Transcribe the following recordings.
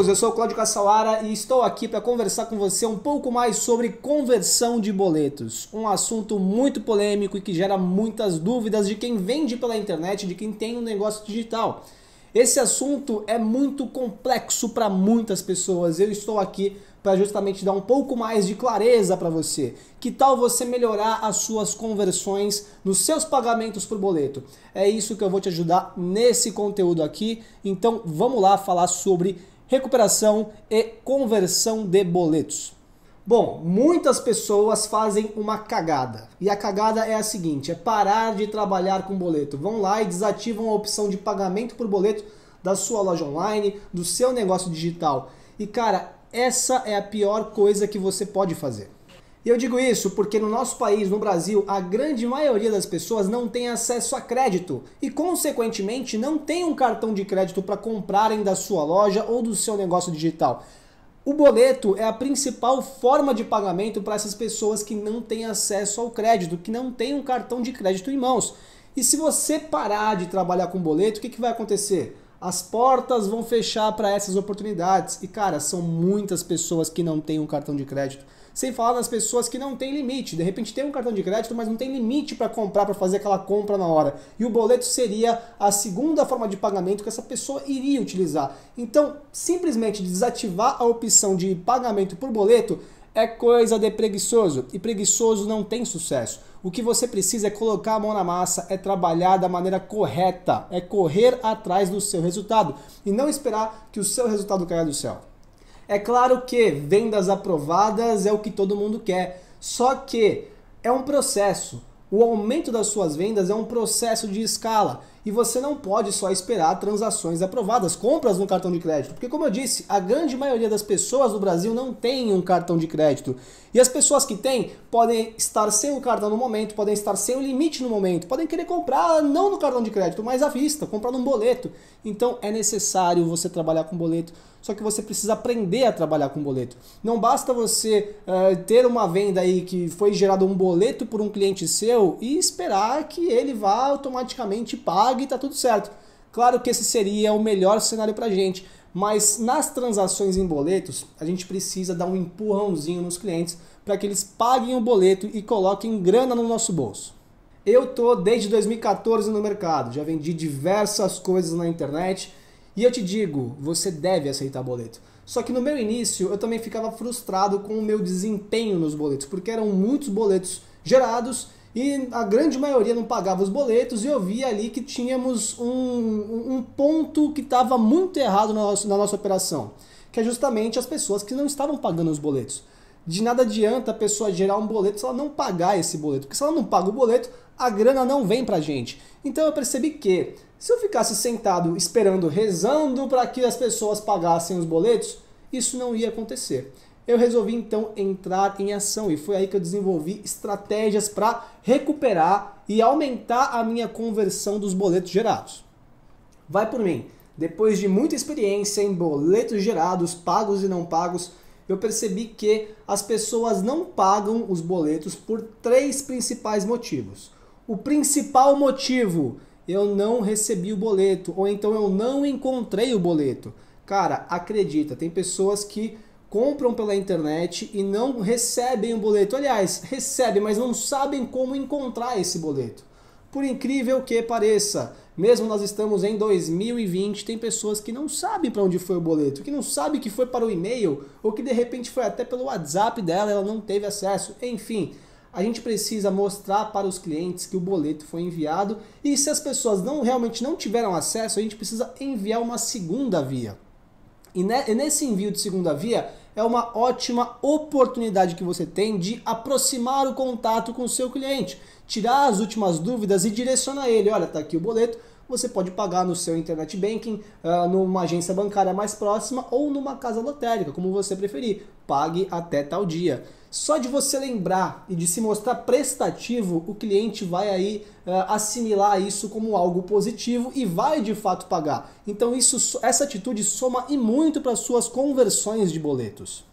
amigos, eu sou o Cláudio Caçalara e estou aqui para conversar com você um pouco mais sobre conversão de boletos. Um assunto muito polêmico e que gera muitas dúvidas de quem vende pela internet, de quem tem um negócio digital. Esse assunto é muito complexo para muitas pessoas. Eu estou aqui para justamente dar um pouco mais de clareza para você. Que tal você melhorar as suas conversões nos seus pagamentos por boleto? É isso que eu vou te ajudar nesse conteúdo aqui. Então vamos lá falar sobre recuperação e conversão de boletos. Bom, muitas pessoas fazem uma cagada. E a cagada é a seguinte: é parar de trabalhar com boleto. Vão lá e desativam a opção de pagamento por boleto da sua loja online, do seu negócio digital. E cara, essa é a pior coisa que você pode fazer. E eu digo isso porque no nosso país, no Brasil, a grande maioria das pessoas não tem acesso a crédito e, consequentemente, não tem um cartão de crédito para comprarem da sua loja ou do seu negócio digital. O boleto é a principal forma de pagamento para essas pessoas que não têm acesso ao crédito, que não têm um cartão de crédito em mãos. E se você parar de trabalhar com boleto, o que, que vai acontecer? As portas vão fechar para essas oportunidades. E cara, são muitas pessoas que não têm um cartão de crédito. Sem falar nas pessoas que não têm limite. De repente tem um cartão de crédito, mas não tem limite para comprar, para fazer aquela compra na hora. E o boleto seria a segunda forma de pagamento que essa pessoa iria utilizar. Então, simplesmente desativar a opção de pagamento por boleto é coisa de preguiçoso e preguiçoso não tem sucesso. O que você precisa é colocar a mão na massa, é trabalhar da maneira correta, é correr atrás do seu resultado e não esperar que o seu resultado caia do céu. É claro que vendas aprovadas é o que todo mundo quer, só que é um processo. O aumento das suas vendas é um processo de escala e você não pode só esperar transações aprovadas, compras no cartão de crédito, porque como eu disse, a grande maioria das pessoas no Brasil não tem um cartão de crédito. E as pessoas que têm podem estar sem o cartão no momento, podem estar sem o limite no momento, podem querer comprar não no cartão de crédito, mas à vista, comprar num boleto. Então é necessário você trabalhar com boleto, só que você precisa aprender a trabalhar com boleto. Não basta você uh, ter uma venda aí que foi gerado um boleto por um cliente seu e esperar que ele vá automaticamente para pague e tá tudo certo. Claro que esse seria o melhor cenário para gente, mas nas transações em boletos, a gente precisa dar um empurrãozinho nos clientes para que eles paguem o boleto e coloquem grana no nosso bolso. Eu tô desde 2014 no mercado, já vendi diversas coisas na internet e eu te digo, você deve aceitar boleto. Só que no meu início eu também ficava frustrado com o meu desempenho nos boletos, porque eram muitos boletos gerados e a grande maioria não pagava os boletos, e eu via ali que tínhamos um, um ponto que estava muito errado na nossa, na nossa operação, que é justamente as pessoas que não estavam pagando os boletos. De nada adianta a pessoa gerar um boleto se ela não pagar esse boleto, porque se ela não paga o boleto, a grana não vem pra gente. Então eu percebi que se eu ficasse sentado esperando, rezando para que as pessoas pagassem os boletos, isso não ia acontecer eu resolvi então entrar em ação e foi aí que eu desenvolvi estratégias para recuperar e aumentar a minha conversão dos boletos gerados. Vai por mim, depois de muita experiência em boletos gerados, pagos e não pagos, eu percebi que as pessoas não pagam os boletos por três principais motivos. O principal motivo, eu não recebi o boleto, ou então eu não encontrei o boleto. Cara, acredita, tem pessoas que compram pela internet e não recebem o boleto. Aliás, recebem, mas não sabem como encontrar esse boleto. Por incrível que pareça, mesmo nós estamos em 2020, tem pessoas que não sabem para onde foi o boleto, que não sabem que foi para o e-mail ou que de repente foi até pelo WhatsApp dela, ela não teve acesso. Enfim, a gente precisa mostrar para os clientes que o boleto foi enviado e se as pessoas não realmente não tiveram acesso, a gente precisa enviar uma segunda via. E, ne e nesse envio de segunda via é uma ótima oportunidade que você tem de aproximar o contato com o seu cliente, tirar as últimas dúvidas e direcionar ele. Olha, tá aqui o boleto você pode pagar no seu internet banking, ah, numa agência bancária mais próxima ou numa casa lotérica, como você preferir. Pague até tal dia. Só de você lembrar e de se mostrar prestativo, o cliente vai aí ah, assimilar isso como algo positivo e vai de fato pagar. Então isso, essa atitude soma e muito para suas conversões de boletos.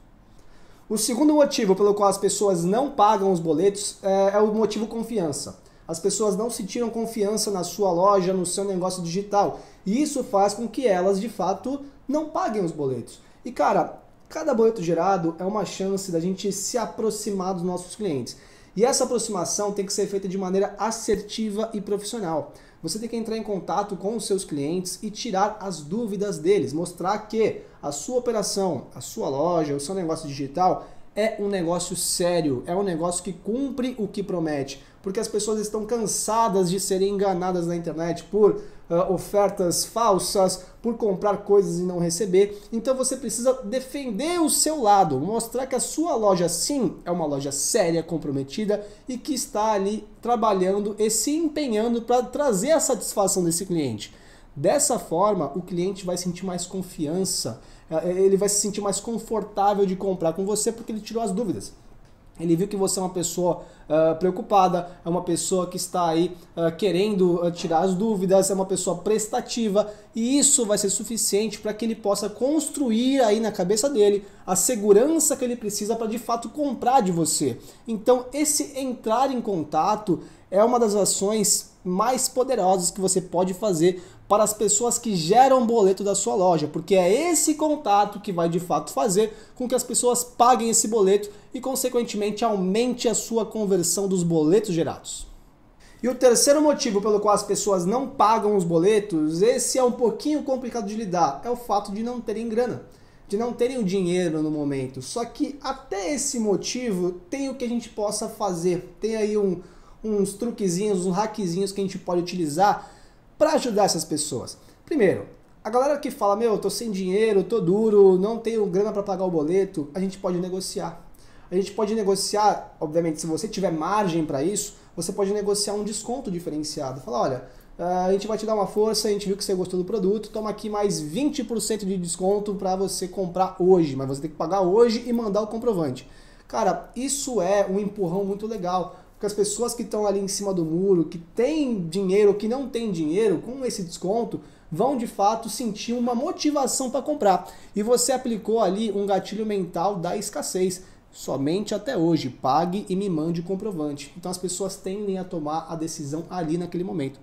O segundo motivo pelo qual as pessoas não pagam os boletos é, é o motivo confiança. As pessoas não se tiram confiança na sua loja, no seu negócio digital. E isso faz com que elas, de fato, não paguem os boletos. E cara, cada boleto gerado é uma chance da gente se aproximar dos nossos clientes. E essa aproximação tem que ser feita de maneira assertiva e profissional. Você tem que entrar em contato com os seus clientes e tirar as dúvidas deles, mostrar que a sua operação, a sua loja, o seu negócio digital é um negócio sério, é um negócio que cumpre o que promete porque as pessoas estão cansadas de serem enganadas na internet por uh, ofertas falsas, por comprar coisas e não receber. Então você precisa defender o seu lado, mostrar que a sua loja sim é uma loja séria, comprometida e que está ali trabalhando e se empenhando para trazer a satisfação desse cliente. Dessa forma, o cliente vai sentir mais confiança, eh, ele vai se sentir mais confortável de comprar com você porque ele tirou as dúvidas. Ele viu que você é uma pessoa uh, preocupada, é uma pessoa que está aí uh, querendo uh, tirar as dúvidas, é uma pessoa prestativa, e isso vai ser suficiente para que ele possa construir aí na cabeça dele a segurança que ele precisa para de fato comprar de você. Então, esse entrar em contato é uma das ações mais poderosas que você pode fazer para as pessoas que geram boleto da sua loja, porque é esse contato que vai de fato fazer com que as pessoas paguem esse boleto e, consequentemente, aumente a sua conversão dos boletos gerados. E o terceiro motivo pelo qual as pessoas não pagam os boletos, esse é um pouquinho complicado de lidar, é o fato de não terem grana, de não terem o dinheiro no momento. Só que até esse motivo tem o que a gente possa fazer, tem aí um, uns truquezinhos, uns hackzinhos que a gente pode utilizar para ajudar essas pessoas? Primeiro, a galera que fala, meu, eu tô sem dinheiro, tô duro, não tenho grana para pagar o boleto, a gente pode negociar. A gente pode negociar, obviamente, se você tiver margem para isso, você pode negociar um desconto diferenciado. Falar, olha, eh, a gente vai te dar uma força, a gente viu que você gostou do produto, toma aqui mais 20% de desconto para você comprar hoje, mas você tem que pagar hoje e mandar o comprovante. Cara, isso é um empurrão muito legal que as pessoas que estão ali em cima do muro, que têm dinheiro ou que não têm dinheiro, com esse desconto, vão de fato sentir uma motivação para comprar. E você aplicou ali um gatilho mental da escassez. Somente até hoje, pague e me mande o comprovante. Então as pessoas tendem a tomar a decisão ali naquele momento.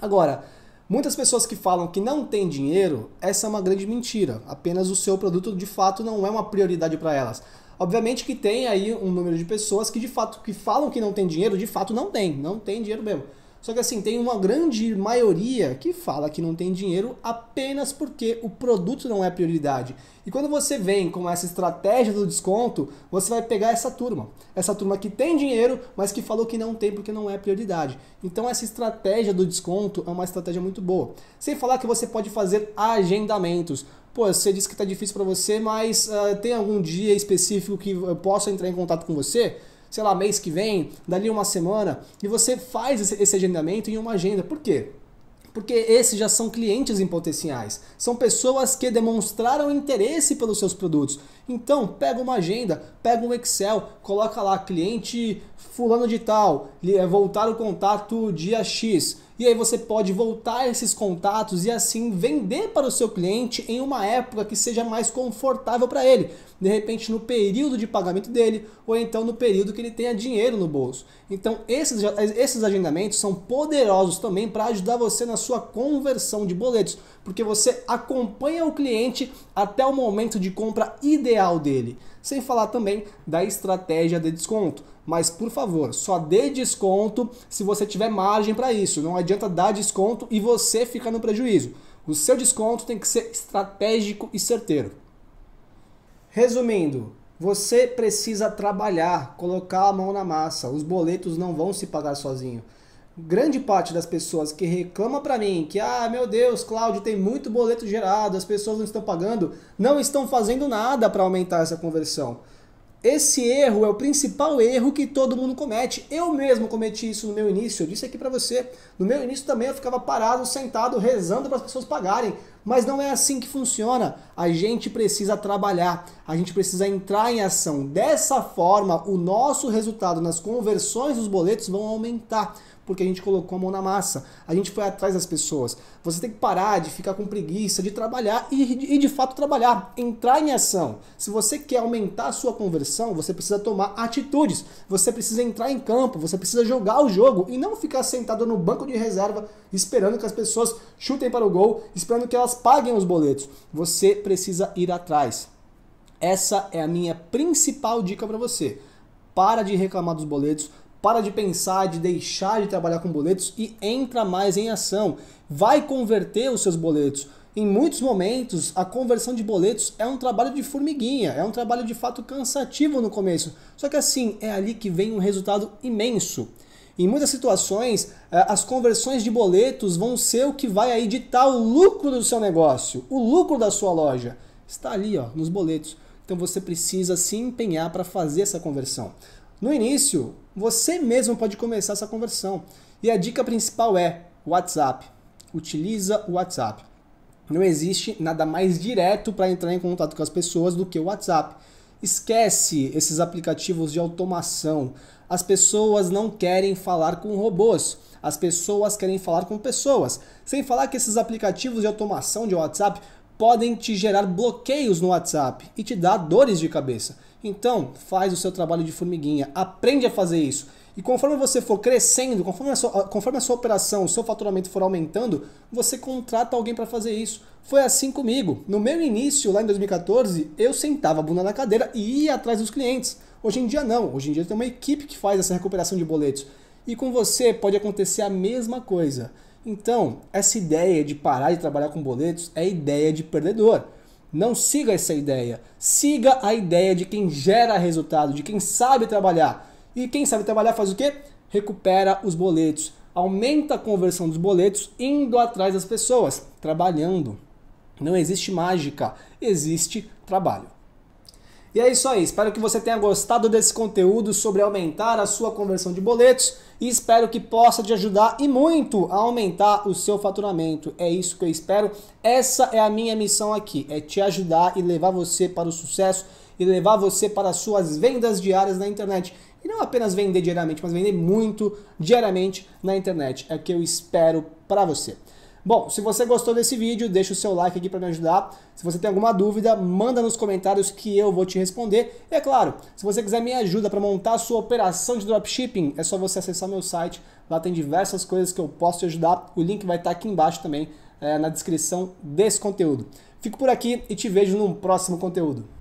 Agora, muitas pessoas que falam que não tem dinheiro, essa é uma grande mentira. Apenas o seu produto de fato não é uma prioridade para elas. Obviamente que tem aí um número de pessoas que de fato que falam que não tem dinheiro, de fato não tem, não tem dinheiro mesmo. Só que assim, tem uma grande maioria que fala que não tem dinheiro apenas porque o produto não é prioridade. E quando você vem com essa estratégia do desconto, você vai pegar essa turma. Essa turma que tem dinheiro, mas que falou que não tem porque não é prioridade. Então essa estratégia do desconto é uma estratégia muito boa. Sem falar que você pode fazer agendamentos. Pô, você disse que está difícil para você, mas uh, tem algum dia específico que eu possa entrar em contato com você? sei lá, mês que vem, dali uma semana, e você faz esse agendamento em uma agenda. Por quê? porque esses já são clientes em potenciais, são pessoas que demonstraram interesse pelos seus produtos. Então, pega uma agenda, pega um Excel, coloca lá cliente fulano de tal, é, voltar o contato dia X, e aí você pode voltar esses contatos e assim vender para o seu cliente em uma época que seja mais confortável para ele, de repente no período de pagamento dele ou então no período que ele tenha dinheiro no bolso. Então esses, esses agendamentos são poderosos também para ajudar você na sua conversão de boletos, porque você acompanha o cliente até o momento de compra ideal dele sem falar também da estratégia de desconto. Mas por favor, só dê desconto se você tiver margem para isso. Não adianta dar desconto e você ficar no prejuízo. O seu desconto tem que ser estratégico e certeiro. Resumindo, você precisa trabalhar, colocar a mão na massa. Os boletos não vão se pagar sozinho grande parte das pessoas que reclama para mim que, ah, meu Deus, Cláudio, tem muito boleto gerado, as pessoas não estão pagando, não estão fazendo nada para aumentar essa conversão. Esse erro é o principal erro que todo mundo comete. Eu mesmo cometi isso no meu início, eu disse aqui para você. No meu início também eu ficava parado, sentado, rezando para as pessoas pagarem. Mas não é assim que funciona. A gente precisa trabalhar, a gente precisa entrar em ação. Dessa forma, o nosso resultado nas conversões dos boletos vão aumentar porque a gente colocou a mão na massa, a gente foi atrás das pessoas. Você tem que parar de ficar com preguiça, de trabalhar e, e de fato trabalhar, entrar em ação. Se você quer aumentar a sua conversão, você precisa tomar atitudes, você precisa entrar em campo, você precisa jogar o jogo e não ficar sentado no banco de reserva esperando que as pessoas chutem para o gol, esperando que elas paguem os boletos. Você precisa ir atrás. Essa é a minha principal dica para você. Para de reclamar dos boletos, para de pensar, de deixar de trabalhar com boletos e entra mais em ação. Vai converter os seus boletos. Em muitos momentos, a conversão de boletos é um trabalho de formiguinha, é um trabalho de fato cansativo no começo. Só que assim, é ali que vem um resultado imenso. Em muitas situações, eh, as conversões de boletos vão ser o que vai editar o lucro do seu negócio, o lucro da sua loja. Está ali, ó, nos boletos. Então você precisa se empenhar para fazer essa conversão. No início, você mesmo pode começar essa conversão. E a dica principal é WhatsApp. Utiliza o WhatsApp. Não existe nada mais direto para entrar em contato com as pessoas do que o WhatsApp. Esquece esses aplicativos de automação. As pessoas não querem falar com robôs. As pessoas querem falar com pessoas. Sem falar que esses aplicativos de automação de WhatsApp podem te gerar bloqueios no WhatsApp e te dar dores de cabeça. Então, faz o seu trabalho de formiguinha, aprende a fazer isso. E conforme você for crescendo, conforme a sua, conforme a sua operação, o seu faturamento for aumentando, você contrata alguém para fazer isso. Foi assim comigo. No meu início, lá em 2014, eu sentava a bunda na cadeira e ia atrás dos clientes. Hoje em dia não. Hoje em dia tem uma equipe que faz essa recuperação de boletos. E com você pode acontecer a mesma coisa. Então, essa ideia de parar de trabalhar com boletos é ideia de perdedor. Não siga essa ideia. Siga a ideia de quem gera resultado, de quem sabe trabalhar. E quem sabe trabalhar faz o quê? Recupera os boletos, aumenta a conversão dos boletos indo atrás das pessoas, trabalhando. Não existe mágica, existe trabalho. E é isso aí, espero que você tenha gostado desse conteúdo sobre aumentar a sua conversão de boletos e espero que possa te ajudar e muito a aumentar o seu faturamento. É isso que eu espero. Essa é a minha missão aqui, é te ajudar e levar você para o sucesso e levar você para as suas vendas diárias na internet. E não apenas vender diariamente, mas vender muito diariamente na internet. É o que eu espero para você. Bom, se você gostou desse vídeo, deixa o seu like aqui para me ajudar. Se você tem alguma dúvida, manda nos comentários que eu vou te responder. E é claro, se você quiser minha ajuda para montar a sua operação de dropshipping, é só você acessar meu site. Lá tem diversas coisas que eu posso te ajudar. O link vai estar tá aqui embaixo também, é, na descrição desse conteúdo. Fico por aqui e te vejo num próximo conteúdo.